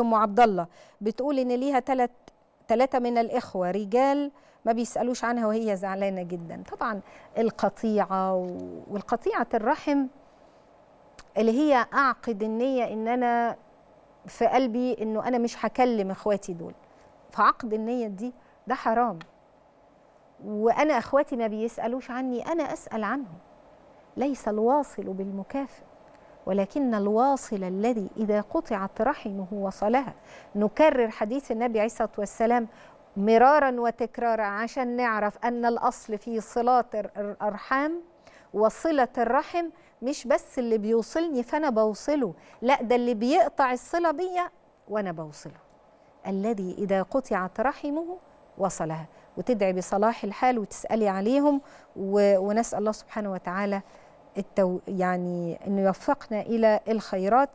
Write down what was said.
ام عبد الله بتقول ان ليها ثلاث ثلاثه من الاخوه رجال ما بيسالوش عنها وهي زعلانه جدا طبعا القطيعه والقطيعه الرحم اللي هي اعقد النيه ان انا في قلبي انه انا مش هكلم اخواتي دول فعقد النيه دي ده حرام وانا اخواتي ما بيسالوش عني انا اسال عنهم ليس الواصل بالمكافئ ولكن الواصل الذي إذا قطعت رحمه وصلها نكرر حديث النبي عليه الصلاة والسلام مرارا وتكرارا عشان نعرف أن الأصل في صلاة الأرحام وصلة الرحم مش بس اللي بيوصلني فأنا بوصله لا ده اللي بيقطع الصلة بيا وأنا بوصله الذي إذا قطعت رحمه وصلها وتدعي بصلاح الحال وتسألي عليهم ونسأل الله سبحانه وتعالى التو يعني أنه يوفقنا إلى الخيرات